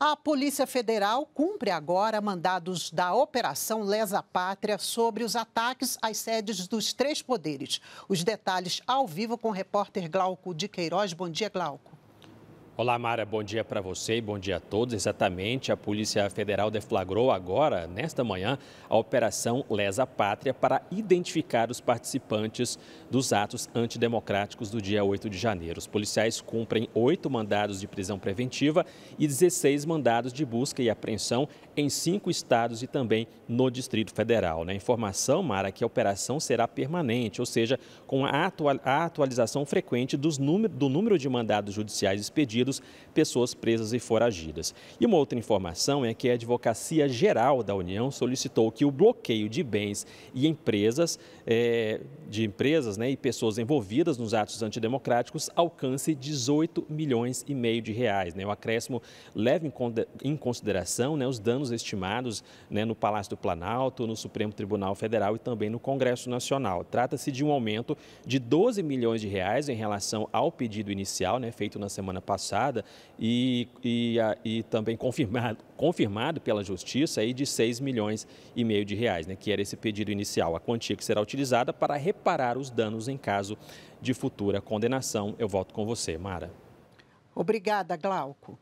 A Polícia Federal cumpre agora mandados da Operação Lesa Pátria sobre os ataques às sedes dos três poderes. Os detalhes ao vivo com o repórter Glauco de Queiroz. Bom dia, Glauco. Olá, Mara, bom dia para você e bom dia a todos. Exatamente, a Polícia Federal deflagrou agora, nesta manhã, a Operação Lesa Pátria para identificar os participantes dos atos antidemocráticos do dia 8 de janeiro. Os policiais cumprem oito mandados de prisão preventiva e 16 mandados de busca e apreensão em cinco estados e também no Distrito Federal. Na né? informação, Mara, é que a operação será permanente, ou seja, com a atualização frequente do número de mandados judiciais expedidos detidos, pessoas presas e foragidas. E uma outra informação é que a Advocacia Geral da União solicitou que o bloqueio de bens e empresas, é, de empresas né, e pessoas envolvidas nos atos antidemocráticos alcance 18 milhões e meio de reais. Né? O acréscimo leva em consideração né, os danos estimados né, no Palácio do Planalto, no Supremo Tribunal Federal e também no Congresso Nacional. Trata-se de um aumento de 12 milhões de reais em relação ao pedido inicial né, feito na semana passada e, e, e também confirmado, confirmado pela Justiça aí de 6 milhões e meio de reais, né, que era esse pedido inicial, a quantia que será utilizada para reparar os danos em caso de futura condenação. Eu volto com você, Mara. Obrigada, Glauco.